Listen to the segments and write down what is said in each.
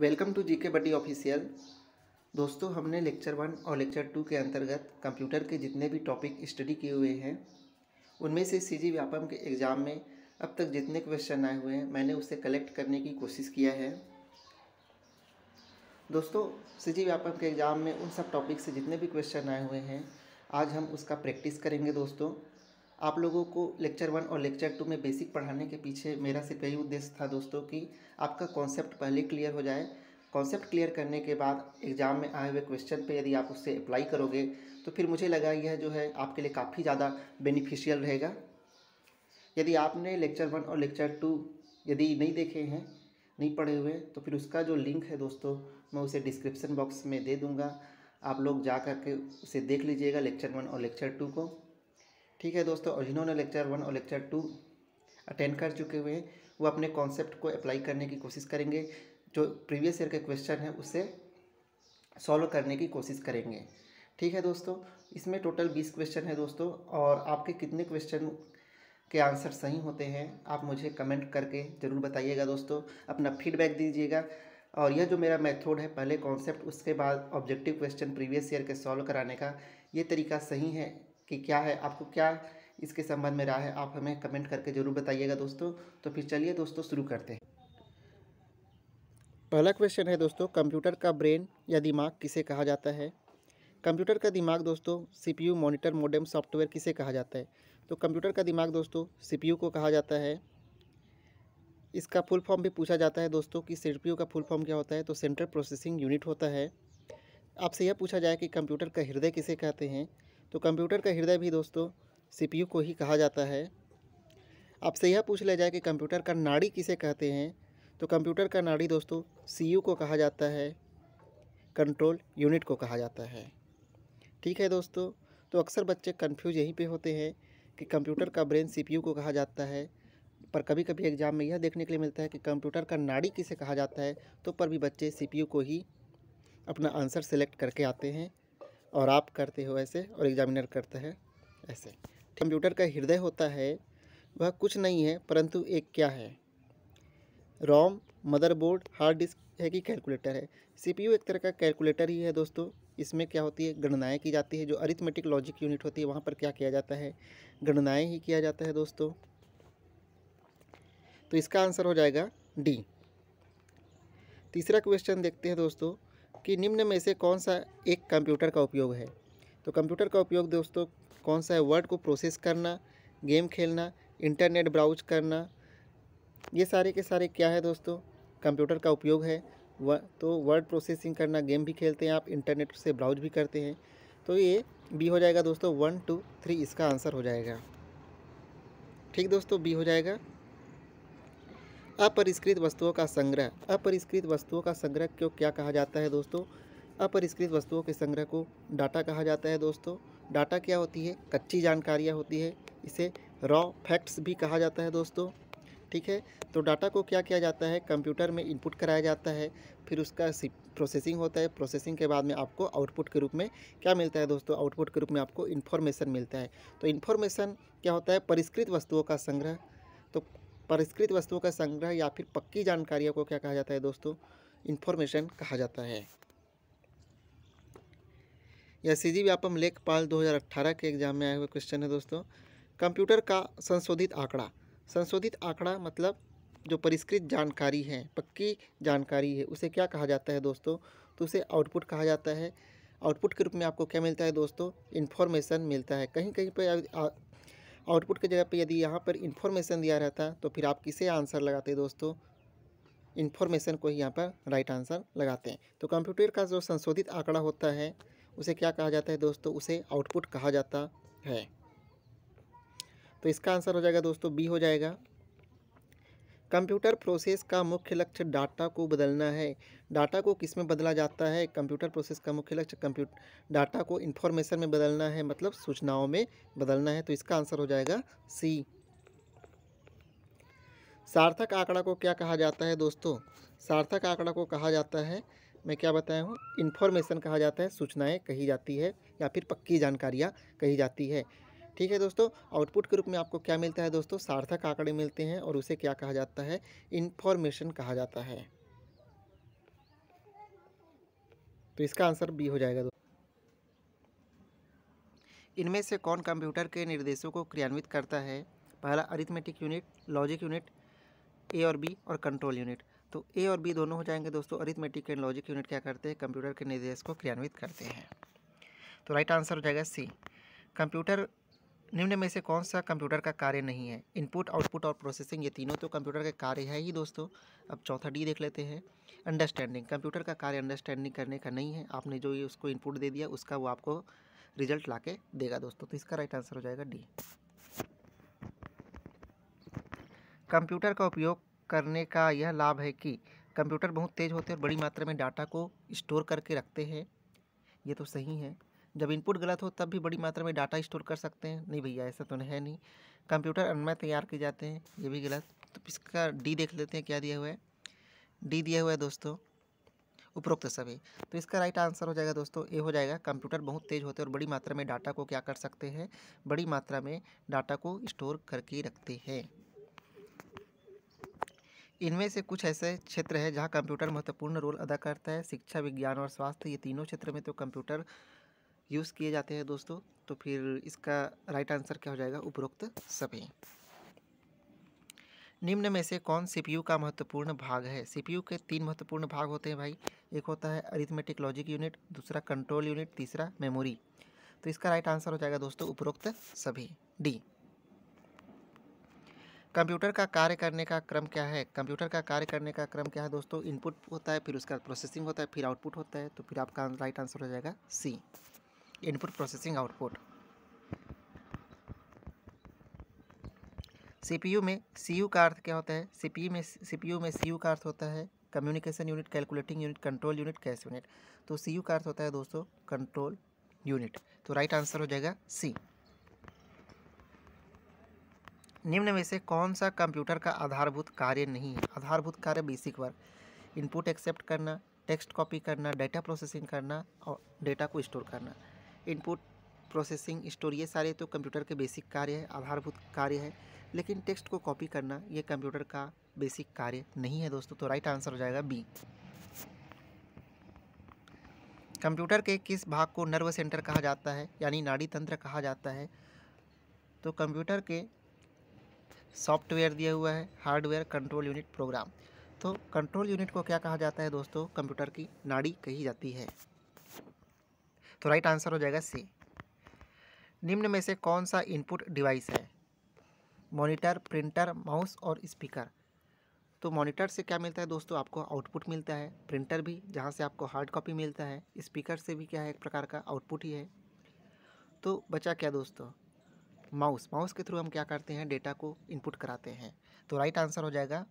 welcome to GK buddy official दोस्तों हमने lecture one और लेक्चर टू के अंतर्गत कंप्यूटर के जितने भी टॉपिक स्टडी किए हुए हैं उनमें से सी जी व्यापम के एग्ज़ाम में अब तक जितने क्वेश्चन आए हुए हैं मैंने उसे कलेक्ट करने की कोशिश किया है दोस्तों सी जी व्यापम के एग्ज़ाम में उन सब टॉपिक से जितने भी क्वेश्चन आए हुए हैं आज हम उसका प्रैक्टिस करेंगे दोस्तों आप लोगों को लेक्चर वन और लेक्चर टू में बेसिक पढ़ाने के पीछे मेरा सिर्फ यही उद्देश्य था दोस्तों कि आपका कॉन्सेप्ट पहले क्लियर हो जाए कॉन्सेप्ट क्लियर करने के बाद एग्ज़ाम में आए हुए क्वेश्चन पे यदि आप उससे अप्लाई करोगे तो फिर मुझे लगा यह जो है आपके लिए काफ़ी ज़्यादा बेनिफिशियल रहेगा यदि आपने लेक्चर वन और लेक्चर टू यदि नहीं देखे हैं नहीं पढ़े हुए तो फिर उसका जो लिंक है दोस्तों मैं उसे डिस्क्रिप्सन बॉक्स में दे दूँगा आप लोग जा कर के उसे देख लीजिएगा लेक्चर वन और लेक्चर टू को ठीक है दोस्तों और जिन्होंने लेक्चर वन और लेक्चर टू अटेंड कर चुके हुए हैं वो अपने कॉन्सेप्ट को अप्लाई करने की कोशिश करेंगे जो प्रीवियस ईयर के क्वेश्चन हैं उसे सॉल्व करने की कोशिश करेंगे ठीक है दोस्तों इसमें टोटल बीस क्वेश्चन है दोस्तों और आपके कितने क्वेश्चन के आंसर सही होते हैं आप मुझे कमेंट करके ज़रूर बताइएगा दोस्तों अपना फीडबैक दीजिएगा और यह जो मेरा मेथड है पहले कॉन्सेप्ट उसके बाद ऑब्जेक्टिव क्वेश्चन प्रीवियस ईयर के सॉल्व कराने का ये तरीका सही है कि क्या है आपको क्या इसके संबंध में राय आप हमें कमेंट करके ज़रूर बताइएगा दोस्तों तो फिर चलिए दोस्तों शुरू करते हैं पहला क्वेश्चन है दोस्तों कंप्यूटर का ब्रेन या दिमाग किसे कहा जाता है कंप्यूटर का दिमाग दोस्तों सीपीयू मॉनिटर मोडेम सॉफ्टवेयर किसे कहा जाता है तो कंप्यूटर का दिमाग दोस्तों सीपीयू को कहा जाता है इसका फुल फॉर्म भी पूछा जाता है दोस्तों कि सीपीयू का फुल फॉर्म क्या होता है तो सेंट्रल प्रोसेसिंग यूनिट होता है आपसे यह पूछा जाए कि कंप्यूटर का हृदय किसे कहते हैं तो कंप्यूटर का हृदय भी दोस्तों सीपीयू को ही कहा जाता है आपसे यह पूछ लिया जाए कि कंप्यूटर का नाड़ी किसे कहते हैं तो कंप्यूटर का नाड़ी दोस्तों सी को कहा जाता है कंट्रोल यूनिट को कहा जाता है ठीक है दोस्तों तो अक्सर बच्चे कंफ्यूज यहीं पे होते हैं कि कंप्यूटर का ब्रेन सीपीयू को कहा जाता है पर कभी कभी एग्ज़ाम में यह देखने के लिए मिलता है कि कंप्यूटर का नाड़ी किसे कहा जाता है तो पर भी बच्चे सीपीयू को ही अपना आंसर सेलेक्ट करके आते हैं और आप करते हो ऐसे और एग्ज़ामिनर करता है ऐसे कंप्यूटर का हृदय होता है वह कुछ नहीं है परंतु एक क्या है रोम मदरबोर्ड हार्ड डिस्क है कि कैलकुलेटर है सीपीयू एक तरह का कैलकुलेटर ही है दोस्तों इसमें क्या होती है गणनाएँ की जाती है जो अरिथमेटिक लॉजिक यूनिट होती है वहाँ पर क्या किया जाता है गणनाएँ ही किया जाता है दोस्तों तो इसका आंसर हो जाएगा डी तीसरा क्वेश्चन देखते हैं दोस्तों कि निम्न में से कौन सा एक कंप्यूटर का उपयोग है तो कंप्यूटर का उपयोग दोस्तों कौन सा है वर्ड को प्रोसेस करना गेम खेलना इंटरनेट ब्राउज करना ये सारे के सारे क्या है दोस्तों कंप्यूटर का उपयोग है व तो वर्ड प्रोसेसिंग करना गेम भी खेलते हैं आप इंटरनेट से ब्राउज भी करते हैं तो ये बी हो जाएगा दोस्तों वन टू थ्री इसका आंसर हो जाएगा ठीक दोस्तों बी हो जाएगा अपरिष्कृत वस्तुओं का संग्रह अपरिष्कृत वस्तुओं का संग्रह क्यों क्या कहा जाता है दोस्तों अपरिष्कृत वस्तुओं के संग्रह को डाटा कहा जाता है दोस्तों डाटा क्या होती है कच्ची जानकारियाँ होती है इसे रॉ फैक्ट्स भी कहा जाता है दोस्तों ठीक है तो डाटा को क्या किया जाता है कंप्यूटर में इनपुट कराया जाता है फिर उसका प्रोसेसिंग होता है प्रोसेसिंग के बाद में आपको आउटपुट के रूप में क्या मिलता है दोस्तों आउटपुट के रूप में आपको इन्फॉर्मेशन मिलता है तो इन्फॉर्मेशन क्या होता है परिष्कृत वस्तुओं का संग्रह तो परिष्कृत वस्तुओं का संग्रह या फिर पक्की जानकारियों को क्या कहा जाता है दोस्तों इन्फॉर्मेशन कहा जाता है यह सी जी व्यापम लेखपाल 2018 के एग्जाम में आए हुए क्वेश्चन है दोस्तों कंप्यूटर का संशोधित आंकड़ा संशोधित आंकड़ा मतलब जो परिष्कृत जानकारी है पक्की जानकारी है उसे क्या कहा जाता है दोस्तों तो उसे आउटपुट कहा जाता है आउटपुट के रूप में आपको क्या मिलता है दोस्तों इन्फॉर्मेशन मिलता है कहीं कहीं पर आउटपुट की जगह पर यदि यहाँ पर इन्फॉर्मेशन दिया रहता तो फिर आप किसे आंसर लगाते दोस्तों इन्फॉर्मेशन को ही यहाँ पर राइट आंसर लगाते हैं तो कंप्यूटर का जो संशोधित आंकड़ा होता है उसे क्या कहा जाता है दोस्तों उसे आउटपुट कहा जाता है तो इसका आंसर हो जाएगा दोस्तों बी हो जाएगा कंप्यूटर प्रोसेस का मुख्य लक्ष्य डाटा को बदलना है डाटा को किस में बदला जाता है कंप्यूटर प्रोसेस का मुख्य लक्ष्य कंप्यूटर डाटा को इन्फॉर्मेशन में बदलना है मतलब सूचनाओं में बदलना है तो इसका आंसर हो जाएगा सी सार्थक आंकड़ा को क्या कहा जाता है दोस्तों सार्थक आंकड़ा को कहा जाता है मैं क्या बताया हूँ इन्फॉर्मेशन कहा जाता है सूचनाएँ कही जाती है या फिर पक्की जानकारियाँ कही जाती है ठीक है दोस्तों आउटपुट के रूप में आपको क्या मिलता है दोस्तों सार्थक आंकड़े मिलते हैं और उसे क्या कहा जाता है इन्फॉर्मेशन कहा जाता है तो इसका आंसर बी हो जाएगा दोस्तों इनमें से कौन कंप्यूटर के निर्देशों को क्रियान्वित करता है पहला arithmetic unit logic unit A और बी और कंट्रोल यूनिट तो ए और बी दोनों हो जाएंगे दोस्तों अरिथमेटिक एंड लॉजिक यूनिट क्या करते हैं कंप्यूटर के निर्देश को क्रियान्वित करते हैं तो राइट आंसर हो जाएगा सी कंप्यूटर निम्न में से कौन सा कंप्यूटर का कार्य नहीं है इनपुट आउटपुट और प्रोसेसिंग ये तीनों तो कंप्यूटर के कार्य है ही दोस्तों अब चौथा डी देख लेते हैं अंडरस्टैंडिंग कंप्यूटर का कार्य अंडरस्टैंडिंग करने का नहीं है आपने जो ये उसको इनपुट दे दिया उसका वो आपको रिजल्ट ला के देगा दोस्तों तो इसका राइट आंसर हो जाएगा डी कंप्यूटर का उपयोग करने का यह लाभ है कि कंप्यूटर बहुत तेज़ होते हैं और बड़ी मात्रा में डाटा को स्टोर करके रखते हैं ये तो सही है जब इनपुट गलत हो तब भी बड़ी मात्रा में डाटा स्टोर कर सकते हैं नहीं भैया ऐसा तो है नहीं कंप्यूटर अन्मय तैयार किए जाते हैं ये भी गलत तो इसका डी देख लेते हैं क्या दिया हुआ है डी दिया हुआ है दोस्तों उपरोक्त सभी तो इसका राइट आंसर हो जाएगा दोस्तों ए हो जाएगा कंप्यूटर बहुत तेज़ होते हैं और बड़ी मात्रा में डाटा को क्या कर सकते हैं बड़ी मात्रा में डाटा को स्टोर करके रखते हैं इनमें से कुछ ऐसे क्षेत्र हैं जहां कंप्यूटर महत्वपूर्ण रोल अदा करता है शिक्षा विज्ञान और स्वास्थ्य ये तीनों क्षेत्र में तो कंप्यूटर यूज़ किए जाते हैं दोस्तों तो फिर इसका राइट आंसर क्या हो जाएगा उपरोक्त सभी निम्न में से कौन सीपीयू का महत्वपूर्ण भाग है सीपीयू के तीन महत्वपूर्ण भाग होते हैं भाई एक होता है अरिथमेटिक लॉजिक यूनिट दूसरा कंट्रोल यूनिट तीसरा मेमोरी तो इसका राइट आंसर हो जाएगा दोस्तों उपरोक्त सभी डी कंप्यूटर का कार्य करने का क्रम क्या है कंप्यूटर का कार्य करने का क्रम क्या है दोस्तों इनपुट होता है फिर उसका प्रोसेसिंग होता है फिर आउटपुट होता है तो फिर आपका राइट आंसर हो जाएगा C input processing output CPU में सीयू का अर्थ क्या होता है सीपीयू में सीपीयू में सीयू का अर्थ होता है communication unit calculating unit control unit cache unit तो सीयू का अर्थ होता है दोस्तों कंट्रोल यूनिट तो राइट आंसर हो जाएगा सी निम्न में से कौन सा कंप्यूटर का आधारभूत कार्य नहीं है आधारभूत कार्य बेसिक वर्क इनपुट एक्सेप्ट करना टेक्स्ट कॉपी करना डाटा प्रोसेसिंग करना और डेटा को स्टोर करना इनपुट प्रोसेसिंग स्टोर ये सारे तो कंप्यूटर के बेसिक कार्य है आधारभूत कार्य है लेकिन टेक्स्ट को कॉपी करना ये कंप्यूटर का बेसिक कार्य नहीं है दोस्तों तो राइट आंसर हो जाएगा बी कंप्यूटर के किस भाग को नर्व सेंटर कहा जाता है यानी नाड़ी तंत्र कहा जाता है तो कंप्यूटर के सॉफ्टवेयर दिया हुआ है हार्डवेयर कंट्रोल यूनिट प्रोग्राम तो कंट्रोल यूनिट को क्या कहा जाता है दोस्तों कंप्यूटर की नाड़ी कही जाती है तो राइट आंसर हो जाएगा सी निम्न में से कौन सा इनपुट डिवाइस है मॉनिटर प्रिंटर माउस और स्पीकर तो मॉनिटर से क्या मिलता है दोस्तों आपको आउटपुट मिलता है प्रिंटर भी जहाँ से आपको हार्ड कॉपी मिलता है स्पीकर से भी क्या है एक प्रकार का आउटपुट ही है तो बचा क्या दोस्तों माउस माउस के थ्रू हम क्या करते हैं डेटा को इनपुट कराते हैं तो राइट आंसर हो जाएगा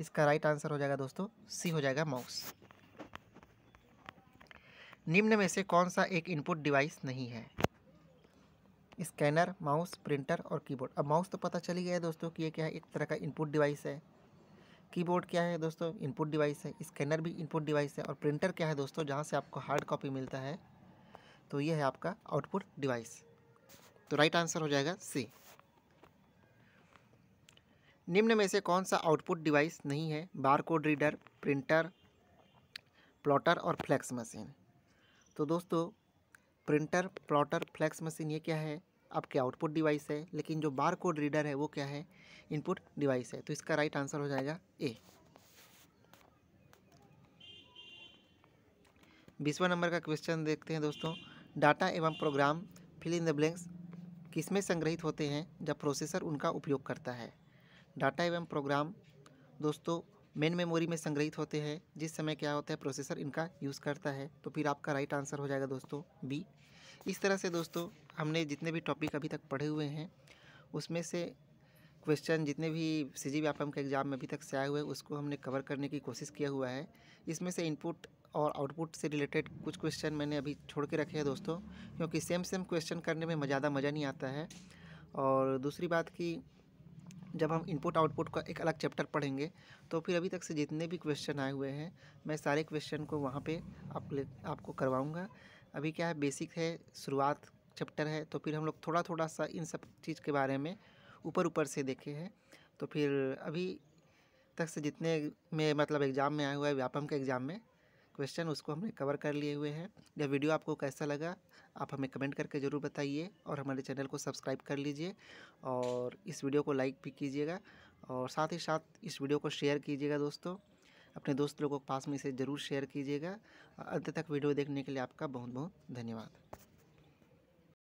इसका राइट आंसर हो जाएगा दोस्तों सी हो जाएगा माउस निम्न में से कौन सा एक इनपुट डिवाइस नहीं है स्कैनर माउस प्रिंटर और कीबोर्ड अब माउस तो पता चली गया है दोस्तों कि ये क्या है एक तरह का इनपुट डिवाइस है कीबोर्ड क्या है दोस्तों इनपुट डिवाइस है स्कैनर भी इनपुट डिवाइस है और प्रिंटर क्या है दोस्तों जहाँ से आपको हार्ड कॉपी मिलता है तो ये है आपका आउटपुट डिवाइस तो राइट आंसर हो जाएगा सी निम्न में से कौन सा आउटपुट डिवाइस नहीं है बारकोड रीडर प्रिंटर प्लॉटर और फ्लैक्स मशीन तो दोस्तों प्रिंटर प्लॉटर फ्लैक्स मशीन ये क्या है आपके आउटपुट डिवाइस है लेकिन जो बार कोड रीडर है वो क्या है इनपुट डिवाइस है तो इसका राइट आंसर हो जाएगा ए बीसवा नंबर का क्वेश्चन देखते हैं दोस्तों डाटा एवं program fill in the blanks किसमें संग्रहित होते हैं जब प्रोसेसर उनका उपयोग करता है डाटा एवं प्रोग्राम दोस्तों मेन मेमोरी में संग्रहित होते हैं जिस समय क्या होता है प्रोसेसर इनका यूज़ करता है तो फिर आपका राइट आंसर हो जाएगा दोस्तों बी इस तरह से दोस्तों हमने जितने भी टॉपिक अभी तक पढ़े हुए हैं उसमें से क्वेश्चन जितने भी सी जी व्यापम के एग्ज़ाम में अभी तक से आए हुए उसको हमने कवर करने की कोशिश किया हुआ है इसमें से इनपुट और आउटपुट से रिलेटेड कुछ क्वेश्चन मैंने अभी छोड़ के रखे हैं दोस्तों क्योंकि सेम सेम क्वेश्चन करने में ज़्यादा मज़ा नहीं आता है और दूसरी बात कि जब हम इनपुट आउटपुट का एक अलग चैप्टर पढ़ेंगे तो फिर अभी तक से जितने भी क्वेश्चन आए हुए हैं मैं सारे क्वेश्चन को वहाँ पर आप ले आपको करवाऊँगा अभी क्या है बेसिक है शुरुआत चैप्टर है तो फिर हम लोग थोड़ा थोड़ा सा इन सब चीज़ के बारे में ऊपर ऊपर से देखे हैं तो फिर अभी तक से जितने में मतलब एग्ज़ाम में आया हुआ है व्यापम के एग्ज़ाम में क्वेश्चन उसको हमने कवर कर लिए हुए हैं यह वीडियो आपको कैसा लगा आप हमें कमेंट करके ज़रूर बताइए और हमारे चैनल को सब्सक्राइब कर लीजिए और इस वीडियो को लाइक भी कीजिएगा और साथ ही साथ इस वीडियो को शेयर कीजिएगा दोस्तों अपने दोस्त लोगों के पास में इसे ज़रूर शेयर कीजिएगा अंत तक वीडियो देखने के लिए आपका बहुत बहुत धन्यवाद